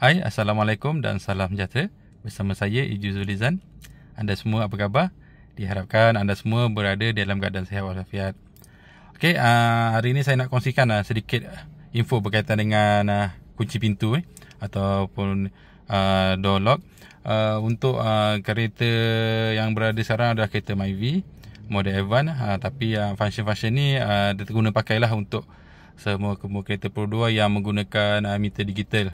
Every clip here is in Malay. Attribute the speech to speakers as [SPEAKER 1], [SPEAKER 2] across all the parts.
[SPEAKER 1] Hai, Assalamualaikum dan salam sejahtera. Bersama saya, Iju Zulizan. Anda semua apa khabar? Diharapkan anda semua berada dalam keadaan sehat walafiat. Okey, uh, hari ini saya nak kongsikan ah, sedikit ah, info berkaitan dengan kunci pintu eh, ataupun uh, door lock. untuk kereta yang berada sekarang adalah kereta Myvi model Evan. tapi yang function-function ni uh, dia terguna pakailah untuk semua kereta Pro 2 yang menggunakan meter digital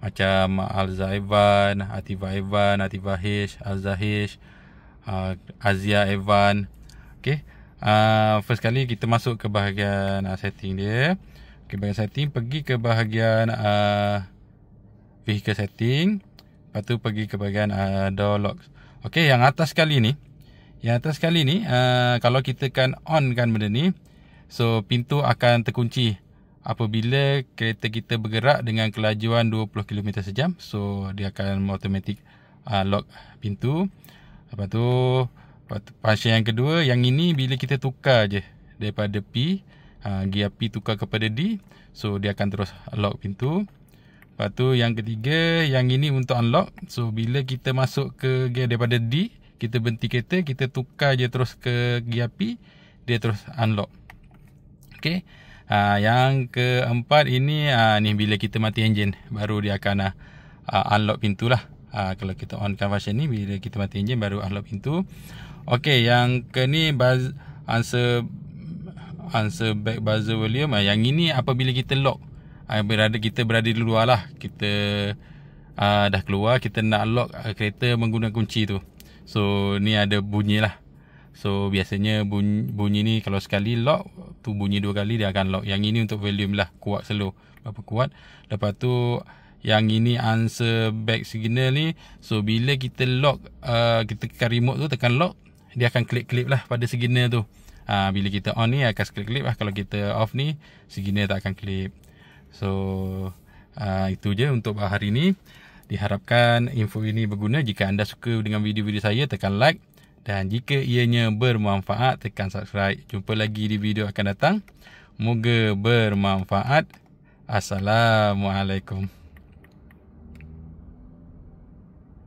[SPEAKER 1] macam Al Evan, Ativa Evan, Ativa H, Alza H, uh, Azia Evan. Okey. Uh, first sekali kita masuk ke bahagian uh, setting dia. Okey, bahagian setting pergi ke bahagian uh, vehicle setting. Lepas tu pergi ke bahagian uh, door locks. Okey, yang atas kali ni. Yang atas kali ni, uh, kalau kita kan on kan benda ni. So, pintu akan terkunci apabila kereta kita bergerak dengan kelajuan 20 km sejam so dia akan automatic uh, lock pintu lepas tu pasien yang kedua yang ini bila kita tukar je daripada P uh, gear P tukar kepada D so dia akan terus lock pintu lepas tu yang ketiga yang ini untuk unlock so bila kita masuk ke gear daripada D kita berhenti kereta kita tukar je terus ke gear P dia terus unlock okey Uh, yang keempat ini uh, ni bila kita mati enjin baru dia akan uh, unlock pintu lah. Uh, kalau kita on conversion ni bila kita mati enjin baru unlock pintu. Okey, yang ke ni buzz, answer answer back buzzer William. Uh, yang ini apabila kita lock uh, berada kita berada di luar lah. Kita uh, dah keluar kita nak lock uh, kereta menggunakan kunci tu. So ni ada bunyi lah So biasanya bunyi, bunyi ni kalau sekali lock tu bunyi dua kali dia akan lock. Yang ini untuk volume lah kuat selo, apa kuat. Lepas tu yang ini answer back signal ni. So bila kita lock uh, kita tekan remote tu tekan lock dia akan klik-klik lah pada signal tu. Ha, bila kita on ni akan klik-klik lah. Kalau kita off ni signal tak akan klik. So uh, itu je untuk hari ni. Diharapkan info ini berguna. Jika anda suka dengan video-video saya tekan like dan jika ianya bermanfaat tekan subscribe jumpa lagi di video akan datang moga bermanfaat assalamualaikum